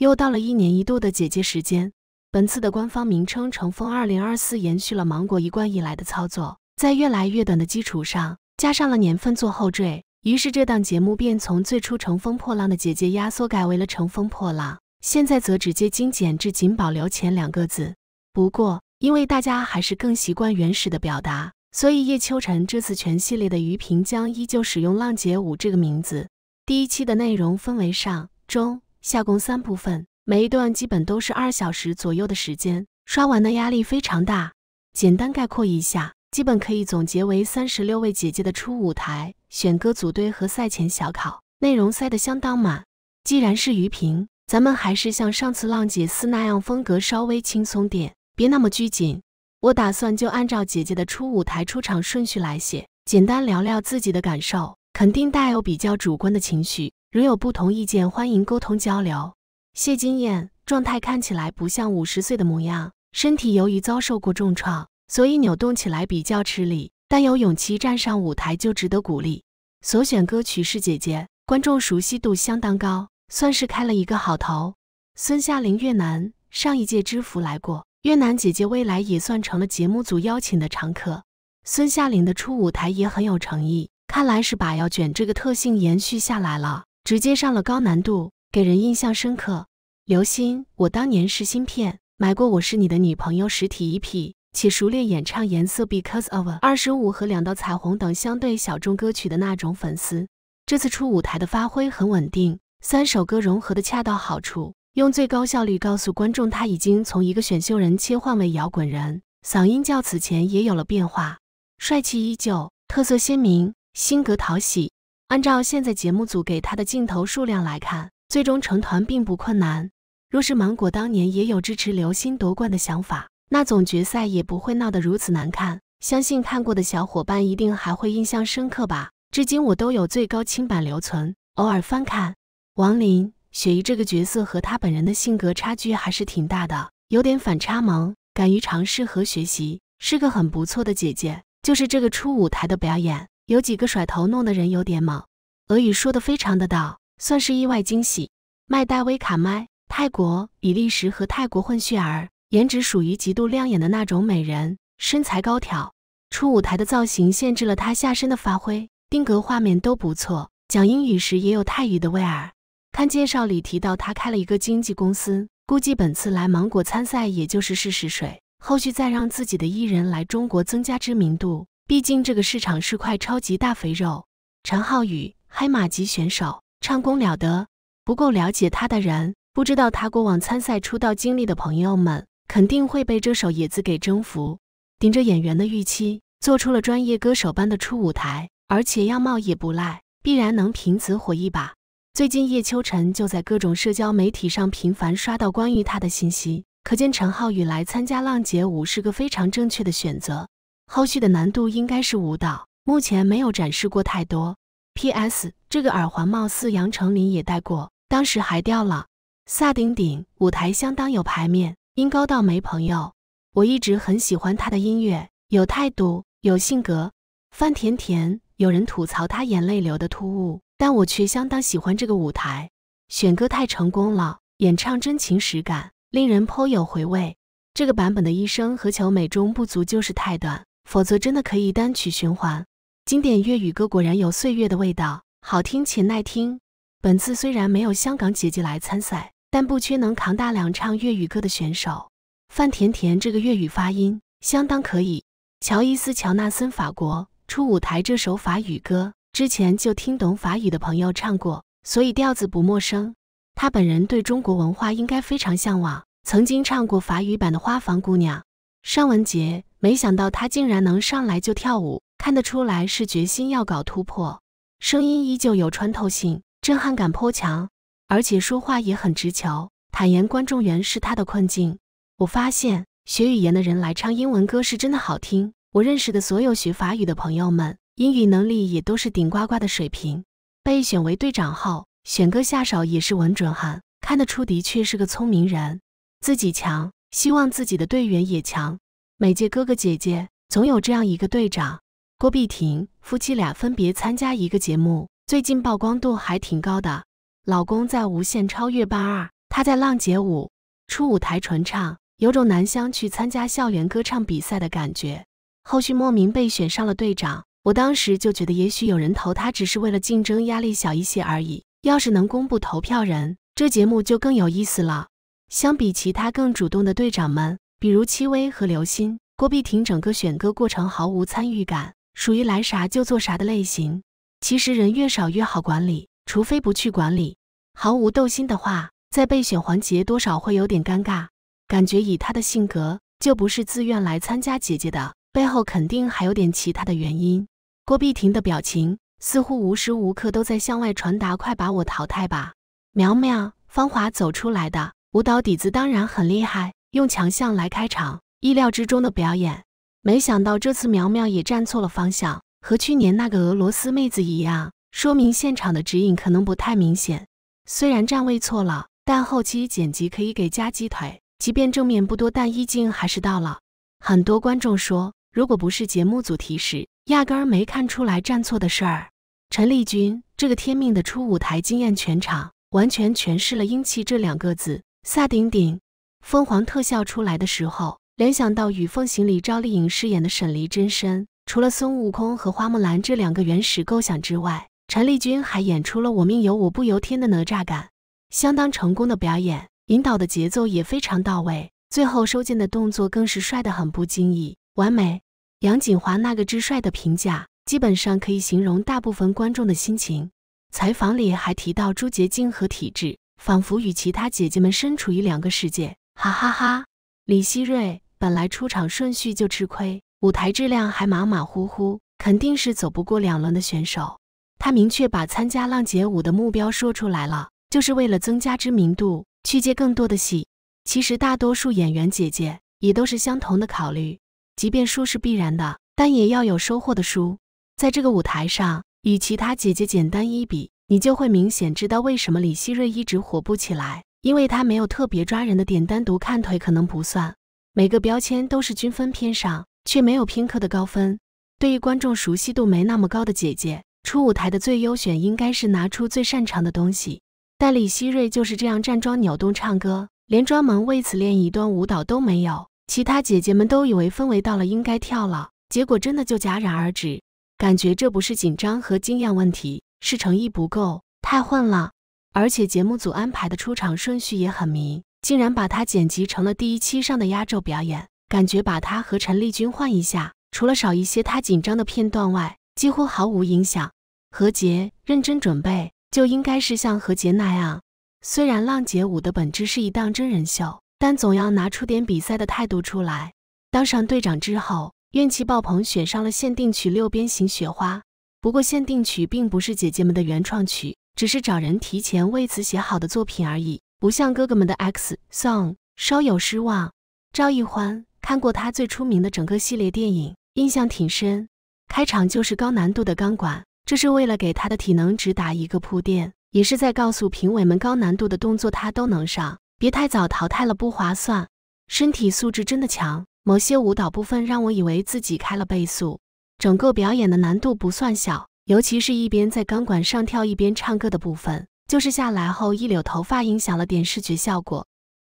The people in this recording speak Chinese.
又到了一年一度的姐姐时间，本次的官方名称《乘风二零二四》延续了芒果一贯以来的操作，在越来越短的基础上加上了年份做后缀，于是这档节目便从最初《乘风破浪的姐姐》压缩改为了《乘风破浪》，现在则直接精简至仅保留前两个字。不过，因为大家还是更习惯原始的表达，所以叶秋晨这次全系列的鱼平将依旧使用“浪姐舞”这个名字。第一期的内容分为上中。下宫三部分，每一段基本都是二小时左右的时间，刷完的压力非常大。简单概括一下，基本可以总结为三十六位姐姐的初舞台、选歌组队和赛前小考，内容塞得相当满。既然是余评，咱们还是像上次浪姐四那样风格稍微轻松点，别那么拘谨。我打算就按照姐姐的初舞台出场顺序来写，简单聊聊自己的感受，肯定带有比较主观的情绪。如有不同意见，欢迎沟通交流。谢金燕状态看起来不像五十岁的模样，身体由于遭受过重创，所以扭动起来比较吃力，但有勇气站上舞台就值得鼓励。所选歌曲是《姐姐》，观众熟悉度相当高，算是开了一个好头。孙夏玲越南上一届知福来过，越南姐姐未来也算成了节目组邀请的常客。孙夏玲的初舞台也很有诚意，看来是把要卷这个特性延续下来了。直接上了高难度，给人印象深刻。刘星，我当年是芯片买过《我是你的女朋友》实体一批，且熟练演唱《颜色 Because of》、二十五和两道彩虹等相对小众歌曲的那种粉丝。这次出舞台的发挥很稳定，三首歌融合的恰到好处，用最高效率告诉观众他已经从一个选秀人切换为摇滚人，嗓音较此前也有了变化，帅气依旧，特色鲜明，性格讨喜。按照现在节目组给他的镜头数量来看，最终成团并不困难。若是芒果当年也有支持刘星夺冠的想法，那总决赛也不会闹得如此难看。相信看过的小伙伴一定还会印象深刻吧？至今我都有最高清版留存，偶尔翻看。王林雪姨这个角色和她本人的性格差距还是挺大的，有点反差萌。敢于尝试和学习，是个很不错的姐姐。就是这个初舞台的表演。有几个甩头弄的人有点懵。俄语说的非常的道，算是意外惊喜。麦戴维卡麦，泰国、比利时和泰国混血儿，颜值属于极度亮眼的那种美人，身材高挑。出舞台的造型限制了她下身的发挥，定格画面都不错。讲英语时也有泰语的味儿。看介绍里提到她开了一个经纪公司，估计本次来芒果参赛也就是试试水，后续再让自己的艺人来中国增加知名度。毕竟这个市场是块超级大肥肉。陈浩宇，黑马级选手，唱功了得。不够了解他的人，不知道他过往参赛出道经历的朋友们，肯定会被这首《野子》给征服。顶着演员的预期，做出了专业歌手般的出舞台，而且样貌也不赖，必然能凭此火一把。最近叶秋晨就在各种社交媒体上频繁刷到关于他的信息，可见陈浩宇来参加浪姐舞是个非常正确的选择。后续的难度应该是舞蹈，目前没有展示过太多。P.S. 这个耳环貌似杨丞琳也戴过，当时还掉了。萨顶顶舞台相当有排面，音高到没朋友。我一直很喜欢他的音乐，有态度，有性格。范甜甜有人吐槽他眼泪流的突兀，但我却相当喜欢这个舞台，选歌太成功了，演唱真情实感，令人颇有回味。这个版本的《一生何求》美中不足就是太短。否则真的可以单曲循环。经典粤语歌果然有岁月的味道，好听且耐听。本次虽然没有香港姐姐来参赛，但不缺能扛大梁唱粤语歌的选手。范甜甜这个粤语发音相当可以。乔伊斯·乔纳森，法国出舞台，这首法语歌之前就听懂法语的朋友唱过，所以调子不陌生。他本人对中国文化应该非常向往，曾经唱过法语版的《花房姑娘》。尚雯婕。没想到他竟然能上来就跳舞，看得出来是决心要搞突破。声音依旧有穿透性，震撼感颇强，而且说话也很直球。坦言观众缘是他的困境。我发现学语言的人来唱英文歌是真的好听。我认识的所有学法语的朋友们，英语能力也都是顶呱呱的水平。被选为队长后，选歌下手也是稳准狠，看得出的确是个聪明人。自己强，希望自己的队员也强。每届哥哥姐姐总有这样一个队长，郭碧婷夫妻俩分别参加一个节目，最近曝光度还挺高的。老公在无限超越伴二，她在浪姐五出舞台纯唱，有种南湘去参加校园歌唱比赛的感觉。后续莫名被选上了队长，我当时就觉得也许有人投他只是为了竞争压力小一些而已。要是能公布投票人，这节目就更有意思了。相比其他更主动的队长们。比如戚薇和刘心，郭碧婷整个选歌过程毫无参与感，属于来啥就做啥的类型。其实人越少越好管理，除非不去管理。毫无斗心的话，在备选环节多少会有点尴尬，感觉以她的性格就不是自愿来参加姐姐的，背后肯定还有点其他的原因。郭碧婷的表情似乎无时无刻都在向外传达：快把我淘汰吧！苗苗、芳华走出来的舞蹈底子当然很厉害。用强项来开场，意料之中的表演，没想到这次苗苗也站错了方向，和去年那个俄罗斯妹子一样，说明现场的指引可能不太明显。虽然站位错了，但后期剪辑可以给加鸡腿，即便正面不多，但意境还是到了。很多观众说，如果不是节目组提示，压根儿没看出来站错的事儿。陈丽君这个天命的初舞台惊艳全场，完全诠释了英气这两个字。萨顶顶。凤凰特效出来的时候，联想到《与凤行》里赵丽颖饰演的沈璃真身，除了孙悟空和花木兰这两个原始构想之外，陈丽君还演出了“我命由我不由天”的哪吒感，相当成功的表演，引导的节奏也非常到位，最后收剑的动作更是帅得很不经意，完美。杨锦华那个“之帅”的评价，基本上可以形容大部分观众的心情。采访里还提到朱洁晶和体质，仿佛与其他姐姐们身处于两个世界。哈哈哈，李溪芮本来出场顺序就吃亏，舞台质量还马马虎虎，肯定是走不过两轮的选手。她明确把参加浪姐舞的目标说出来了，就是为了增加知名度，去接更多的戏。其实大多数演员姐姐也都是相同的考虑，即便输是必然的，但也要有收获的输。在这个舞台上，与其他姐姐简单一比，你就会明显知道为什么李溪芮一直火不起来。因为她没有特别抓人的点，单独看腿可能不算。每个标签都是均分偏上，却没有偏科的高分。对于观众熟悉度没那么高的姐姐，出舞台的最优选应该是拿出最擅长的东西。但李希瑞就是这样站桩扭动唱歌，连专门为此练一段舞蹈都没有。其他姐姐们都以为氛围到了应该跳了，结果真的就戛然而止。感觉这不是紧张和经验问题，是诚意不够，太混了。而且节目组安排的出场顺序也很迷，竟然把他剪辑成了第一期上的压轴表演，感觉把他和陈丽君换一下，除了少一些他紧张的片段外，几乎毫无影响。何洁认真准备，就应该是像何洁那样。虽然浪姐舞的本质是一档真人秀，但总要拿出点比赛的态度出来。当上队长之后，运气爆棚，选上了限定曲《六边形雪花》，不过限定曲并不是姐姐们的原创曲。只是找人提前为此写好的作品而已，不像哥哥们的 X song，稍有失望。赵奕欢看过他最出名的整个系列电影，印象挺深。开场就是高难度的钢管，这是为了给他的体能只打一个铺垫，也是在告诉评委们高难度的动作他都能上，别太早淘汰了不划算。身体素质真的强，某些舞蹈部分让我以为自己开了倍速。整个表演的难度不算小。尤其是，一边在钢管上跳，一边唱歌的部分，就是下来后一绺头发影响了点视觉效果。